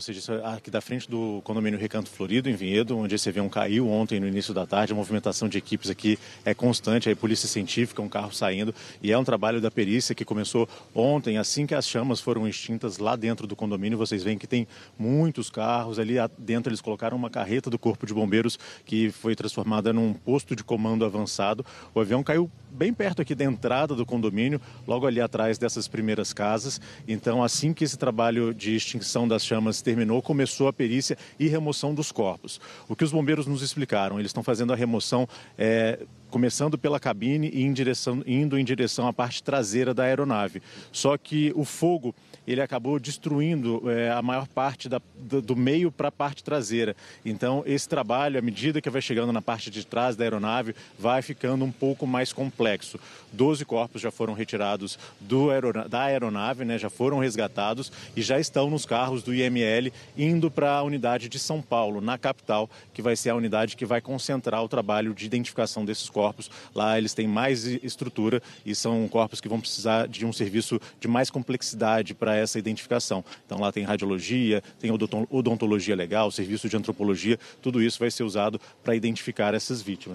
você disse, ah, aqui da frente do condomínio Recanto Florido, em Vinhedo, onde esse avião caiu ontem no início da tarde. A movimentação de equipes aqui é constante, aí polícia científica, um carro saindo, e é um trabalho da perícia que começou ontem, assim que as chamas foram extintas lá dentro do condomínio. Vocês veem que tem muitos carros ali dentro, eles colocaram uma carreta do Corpo de Bombeiros que foi transformada num posto de comando avançado. O avião caiu bem perto aqui da entrada do condomínio, logo ali atrás dessas primeiras casas. Então, assim que esse trabalho de extinção das chamas terminou, começou a perícia e remoção dos corpos. O que os bombeiros nos explicaram? Eles estão fazendo a remoção. É começando pela cabine e em direção, indo em direção à parte traseira da aeronave. Só que o fogo ele acabou destruindo é, a maior parte da, do meio para a parte traseira. Então, esse trabalho, à medida que vai chegando na parte de trás da aeronave, vai ficando um pouco mais complexo. Doze corpos já foram retirados do, da aeronave, né, já foram resgatados e já estão nos carros do IML indo para a unidade de São Paulo, na capital, que vai ser a unidade que vai concentrar o trabalho de identificação desses corpos corpos. Lá eles têm mais estrutura e são corpos que vão precisar de um serviço de mais complexidade para essa identificação. Então lá tem radiologia, tem odontologia legal, serviço de antropologia, tudo isso vai ser usado para identificar essas vítimas.